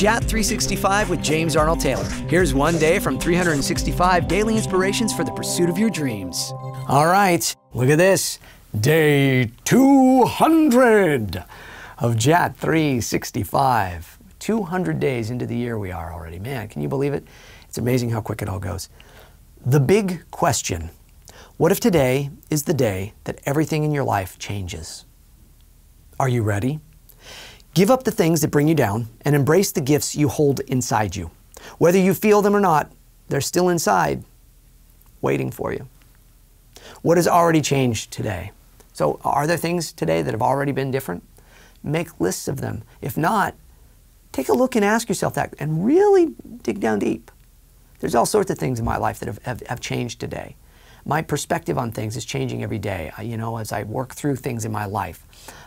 JAT 365 with James Arnold Taylor. Here's one day from 365 daily inspirations for the pursuit of your dreams. All right, look at this. Day 200 of JAT 365. 200 days into the year we are already. Man, can you believe it? It's amazing how quick it all goes. The big question What if today is the day that everything in your life changes? Are you ready? Give up the things that bring you down and embrace the gifts you hold inside you. Whether you feel them or not, they're still inside, waiting for you. What has already changed today? So, are there things today that have already been different? Make lists of them. If not, take a look and ask yourself that and really dig down deep. There's all sorts of things in my life that have, have, have changed today my perspective on things is changing every day. I, you know, as I work through things in my life,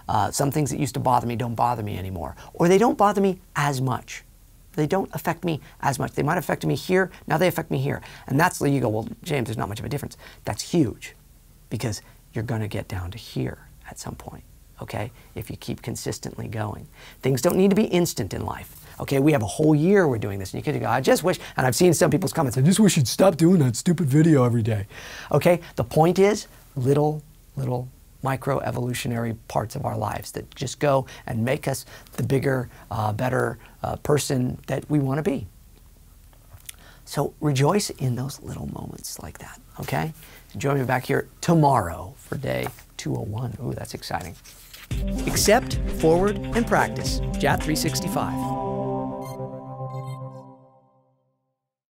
uh, some things that used to bother me don't bother me anymore, or they don't bother me as much. They don't affect me as much. They might affect me here, now they affect me here. And that's where you go, well, James, there's not much of a difference. That's huge because you're going to get down to here at some point, okay, if you keep consistently going. Things don't need to be instant in life. Okay, we have a whole year we're doing this. And you could go, I just wish, and I've seen some people's comments, I just wish you'd stop doing that stupid video every day. Okay, the point is little, little micro evolutionary parts of our lives that just go and make us the bigger, uh, better uh, person that we want to be. So rejoice in those little moments like that, okay? Join me back here tomorrow for day 201. Ooh, that's exciting. Accept, forward, and practice. JAT 365.